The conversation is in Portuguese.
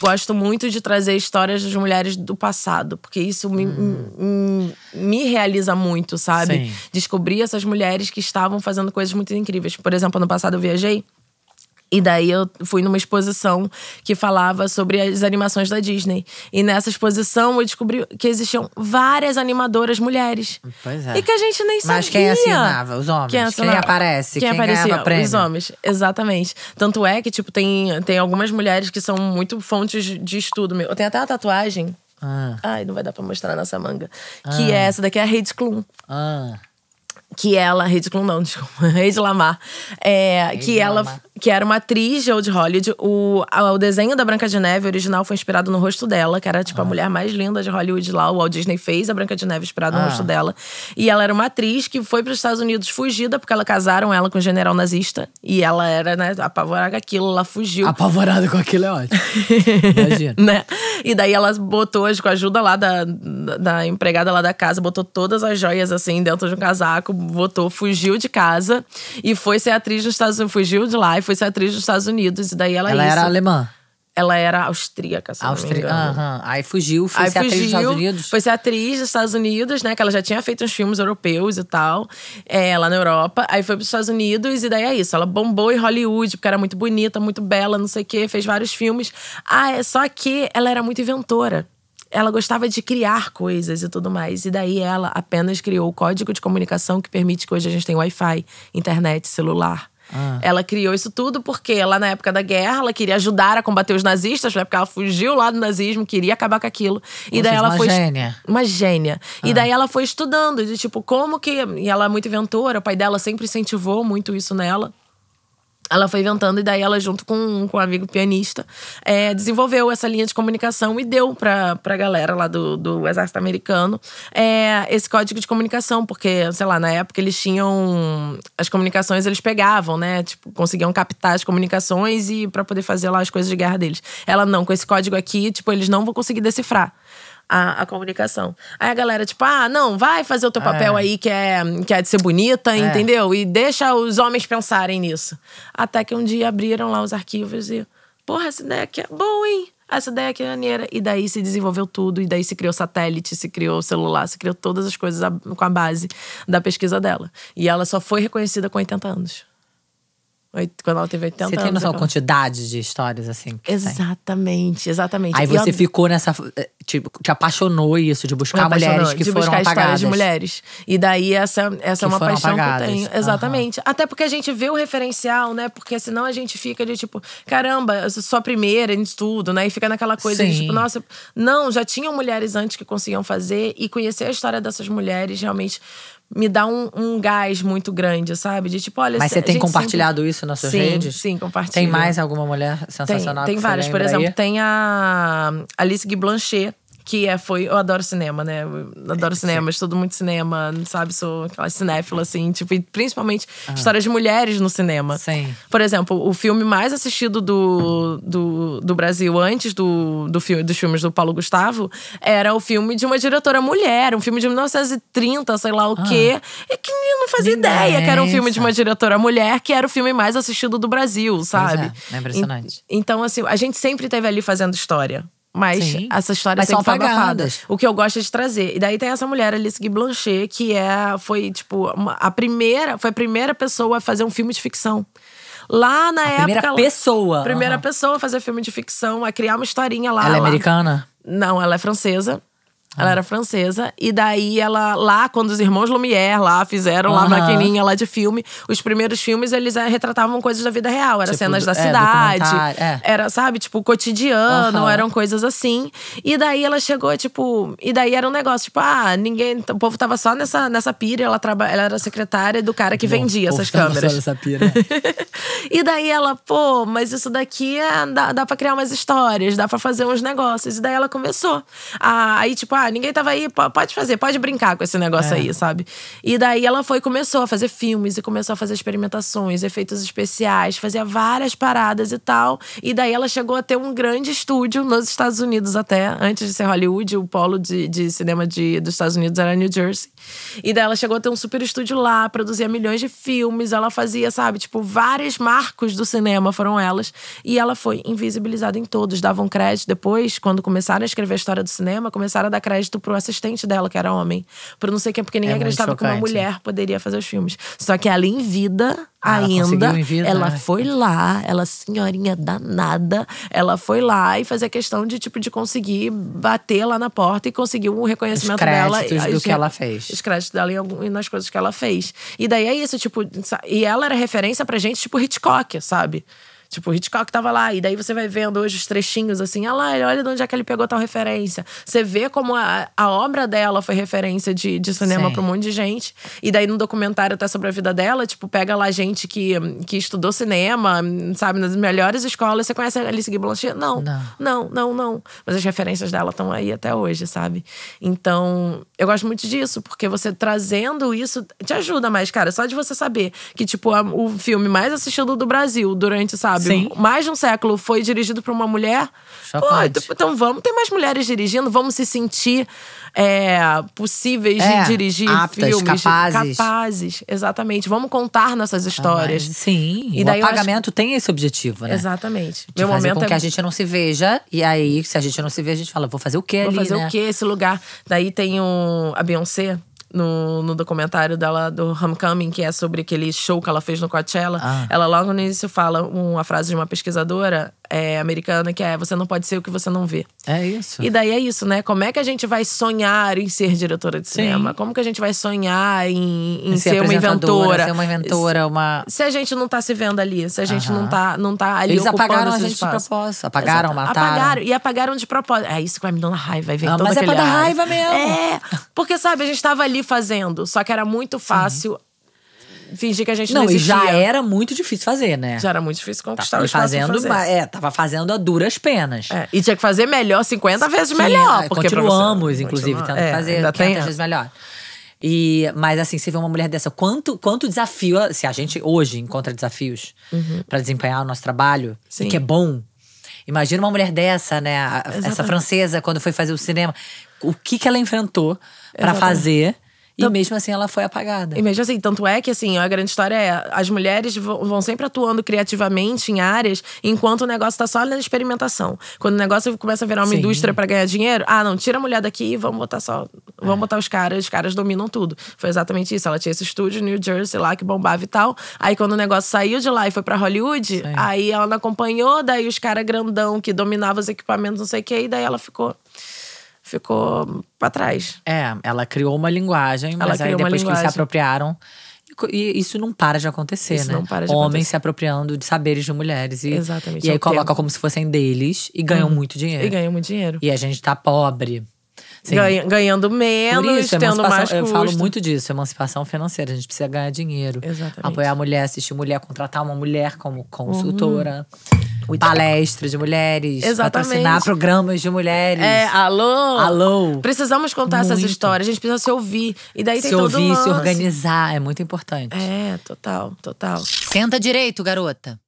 Gosto muito de trazer histórias das mulheres do passado, porque isso me, hum. me, me realiza muito, sabe? Sim. Descobrir essas mulheres que estavam fazendo coisas muito incríveis. Por exemplo, ano passado eu viajei e daí eu fui numa exposição que falava sobre as animações da Disney. E nessa exposição eu descobri que existiam várias animadoras mulheres. Pois é. E que a gente nem sabia. Mas quem assinava? Os homens. Quem, assinava, quem aparece? Quem, quem aparecia? Prêmio. Os homens, exatamente. Tanto é que, tipo, tem, tem algumas mulheres que são muito fontes de estudo meu. Eu tenho até uma tatuagem. Ah. Ai, não vai dar pra mostrar nessa manga. Ah. Que é essa daqui, é a Rede Clum. Ah que ela, Rede Clum não, desculpa, Rede Lamar, é, que ela que era uma atriz de Old Hollywood. O, o desenho da Branca de Neve original foi inspirado no rosto dela, que era tipo ah. a mulher mais linda de Hollywood lá. O Walt Disney fez a Branca de Neve inspirada ah. no rosto dela. E ela era uma atriz que foi para os Estados Unidos fugida, porque ela casaram ela com um general nazista. E ela era, né, apavorada com aquilo, ela fugiu. Apavorada com aquilo é ótimo. Imagina. né? E daí ela botou, com a ajuda lá da, da, da empregada lá da casa, botou todas as joias assim dentro de um casaco, botou, fugiu de casa e foi ser atriz nos Estados Unidos, fugiu de lá foi ser atriz dos Estados Unidos. E daí ela Ela isso. era alemã. Ela era austríaca, se Austri... não uhum. Aí fugiu, foi Aí ser fugiu, atriz dos Estados Unidos. Foi ser atriz dos Estados Unidos, né? Que ela já tinha feito uns filmes europeus e tal. É, lá na Europa. Aí foi pros Estados Unidos e daí é isso. Ela bombou em Hollywood, porque era muito bonita, muito bela, não sei o quê. Fez vários filmes. Ah, é só que ela era muito inventora ela gostava de criar coisas e tudo mais. E daí ela apenas criou o código de comunicação que permite que hoje a gente tenha Wi-Fi, internet, celular. Ah. Ela criou isso tudo porque lá na época da guerra ela queria ajudar a combater os nazistas, na época ela fugiu lá do nazismo, queria acabar com aquilo. E daí seja, ela uma foi gênia. uma gênia. Ah. E daí ela foi estudando de tipo como que e ela é muito inventora, o pai dela sempre incentivou muito isso nela. Ela foi inventando, e daí ela, junto com, com um amigo pianista, é, desenvolveu essa linha de comunicação e deu para a galera lá do, do Exército Americano é, esse código de comunicação, porque, sei lá, na época eles tinham. As comunicações eles pegavam, né? Tipo, conseguiam captar as comunicações e para poder fazer lá as coisas de guerra deles. Ela não, com esse código aqui, tipo, eles não vão conseguir decifrar a, a comunicação. Aí a galera, tipo, ah, não, vai fazer o teu papel é. aí que é, que é de ser bonita, é. entendeu? E deixa os homens pensarem nisso. Até que um dia abriram lá os arquivos e, porra, essa ideia aqui é boa, hein? Essa ideia aqui é maneira. E daí se desenvolveu tudo, e daí se criou satélite, se criou celular, se criou todas as coisas com a base da pesquisa dela. E ela só foi reconhecida com 80 anos. Quando ela teve 80 anos. Você tem noção da então. quantidade de histórias assim? exatamente, tem. exatamente. Aí e você eu... ficou nessa. Eh, tipo, te apaixonou isso, de buscar mulheres que de foram buscar apagadas. de mulheres. E daí essa, essa é uma paixão apagadas. que eu tenho. Exatamente. Uhum. Até porque a gente vê o referencial, né? Porque senão a gente fica de tipo, caramba, eu sou a primeira em tudo, né? E fica naquela coisa de tipo, nossa. Não, já tinham mulheres antes que conseguiam fazer e conhecer a história dessas mulheres realmente me dá um, um gás muito grande, sabe? De tipo, olha. Mas você tem compartilhado sempre... isso nas suas sim, redes? Sim, compartilho. Tem mais alguma mulher sensacional? Tem, tem várias. Por exemplo, aí? tem a Alice Guy Blanchet, que é, foi. Eu adoro cinema, né? Eu adoro é, cinema, sim. estudo muito cinema, sabe? Sou aquela cinéfila, assim, tipo, e principalmente ah. histórias de mulheres no cinema. Sim. Por exemplo, o filme mais assistido do, do, do Brasil antes do, do filme, dos filmes do Paulo Gustavo era o filme de uma diretora mulher, um filme de 1930, sei lá o ah. quê. E que eu não fazia ideia que era um filme de uma diretora mulher, que era o filme mais assistido do Brasil, sabe? Pois é, é impressionante. E, então, assim, a gente sempre teve ali fazendo história mas Sim. essa história Mas são apagadas. O que eu gosto é de trazer. E daí tem essa mulher, Alice Guy Blanchet, que é, foi, tipo, uma, a primeira, foi a primeira pessoa a fazer um filme de ficção. Lá na a época. Primeira pessoa. Primeira uhum. pessoa a fazer filme de ficção, a criar uma historinha lá. Ela é americana? Não, ela é francesa. Ela era francesa. E daí ela, lá, quando os irmãos Lumière lá fizeram lá a maquininha lá de filme, os primeiros filmes eles é, retratavam coisas da vida real. Era tipo, cenas da é, cidade. É. Era, sabe, tipo, cotidiano, uhum. eram coisas assim. E daí ela chegou, tipo. E daí era um negócio, tipo, ah, ninguém. O povo tava só nessa, nessa pira, ela, traba, ela era secretária do cara que Bom, vendia essas câmeras. Só nessa pira. e daí ela, pô, mas isso daqui é, dá, dá pra criar umas histórias, dá pra fazer uns negócios. E daí ela começou. Ah, aí, tipo, ah, ah, ninguém tava aí, pode fazer, pode brincar com esse negócio é. aí, sabe? E daí ela foi começou a fazer filmes e começou a fazer experimentações, efeitos especiais, fazia várias paradas e tal. E daí ela chegou a ter um grande estúdio nos Estados Unidos até, antes de ser Hollywood, o polo de, de cinema de, dos Estados Unidos era New Jersey. E daí ela chegou a ter um super estúdio lá, produzia milhões de filmes, ela fazia, sabe, tipo, vários marcos do cinema foram elas. E ela foi invisibilizada em todos, davam crédito depois, quando começaram a escrever a história do cinema, começaram a dar crédito crédito pro assistente dela, que era homem. Por não sei quem, porque ninguém é acreditava que uma mulher poderia fazer os filmes. Só que ela em vida, ela ainda, vida, ela né? foi lá, ela senhorinha danada, ela foi lá e fazia questão de tipo de conseguir bater lá na porta e conseguir um reconhecimento os dela. As, do que ela fez. Os créditos dela e nas coisas que ela fez. E daí é isso, tipo, e ela era referência pra gente, tipo Hitchcock, sabe? Tipo, o Hitchcock tava lá. E daí você vai vendo hoje os trechinhos assim, ah lá, olha de onde é que ele pegou tal referência. Você vê como a, a obra dela foi referência de, de cinema para um monte de gente. E daí no documentário até sobre a vida dela, tipo, pega lá gente que, que estudou cinema, sabe, nas melhores escolas. Você conhece a Alice Guy Não, não, não, não, não. Mas as referências dela estão aí até hoje, sabe? Então, eu gosto muito disso, porque você trazendo isso te ajuda mais, cara. Só de você saber que, tipo, a, o filme mais assistido do Brasil durante, sabe? sabe? Sim. Mais de um século foi dirigido por uma mulher. Chocante. Pô, então vamos, tem mais mulheres dirigindo, vamos se sentir é, possíveis é, de dirigir aptas, filmes. Capazes. capazes. Exatamente. Vamos contar nossas histórias. Ah, sim. E o daí apagamento acho... tem esse objetivo, né? Exatamente. De Meu fazer momento com é... que a gente não se veja. E aí, se a gente não se vê, a gente fala, vou fazer o quê vou ali, Vou fazer né? o quê esse lugar? Daí tem um, a Beyoncé, no, no documentário dela do Homecoming, que é sobre aquele show que ela fez no Coachella, ah. ela logo no início fala uma frase de uma pesquisadora é, americana, que é você não pode ser o que você não vê. É isso. E daí é isso, né? Como é que a gente vai sonhar em ser diretora de Sim. cinema? Como que a gente vai sonhar em, em ser, ser uma inventora? Ser uma inventora, uma. Se a gente não tá se vendo ali, se a gente não, tá, não tá ali. Eles apagaram a gente espaço. de propósito. Apagaram, Exato. mataram. Apagaram e apagaram de propósito. É isso que vai me dando raiva, vai ver. Ah, mas é pra dar raiva mesmo. É. Porque, sabe, a gente tava ali fazendo, só que era muito fácil. Sim fingir que a gente não, não existia. já era muito difícil fazer, né? Já era muito difícil conquistar tava o fazendo, É, tava fazendo a duras penas. É, e tinha que fazer melhor, 50 Sim, vezes melhor. É, porque continuamos, você, inclusive, continua, tentando é, fazer 50 tem... É. vezes melhor. E, mas assim, você vê uma mulher dessa, quanto, quanto desafio, se a gente hoje encontra desafios uhum. para desempenhar o nosso trabalho, Sim. e que é bom. Imagina uma mulher dessa, né? Exatamente. Essa francesa, quando foi fazer o cinema. O que, que ela enfrentou para fazer então, e mesmo assim ela foi apagada. E mesmo assim, tanto é que assim, a grande história é: as mulheres vão sempre atuando criativamente em áreas, enquanto o negócio está só na experimentação. Quando o negócio começa a virar uma Sim. indústria para ganhar dinheiro, ah, não, tira a mulher daqui e vamos botar só. Vamos é. botar os caras, os caras dominam tudo. Foi exatamente isso. Ela tinha esse estúdio New Jersey lá que bombava e tal. Aí quando o negócio saiu de lá e foi para Hollywood, Sim. aí ela não acompanhou, daí os caras grandão que dominavam os equipamentos, não sei o que, e daí ela ficou ficou para trás. É, ela criou uma linguagem, ela mas aí depois que eles se apropriaram. E isso não para de acontecer, isso né? Não para de Homens acontecer. se apropriando de saberes de mulheres. E, Exatamente. E aí é é. coloca como se fossem deles e ganham uhum. muito dinheiro. E ganham muito dinheiro. E a gente tá pobre. Sim. ganhando menos, isso, tendo mais custo. Eu falo muito disso, emancipação financeira. A gente precisa ganhar dinheiro. Exatamente. Apoiar a mulher, assistir mulher, contratar uma mulher como consultora. Uhum palestras de mulheres, Exatamente. patrocinar programas de mulheres. É, alô. Alô. Precisamos contar muito. essas histórias, a gente precisa se ouvir. E daí se tem Se ouvir, se organizar, é muito importante. É, total, total. Senta direito, garota.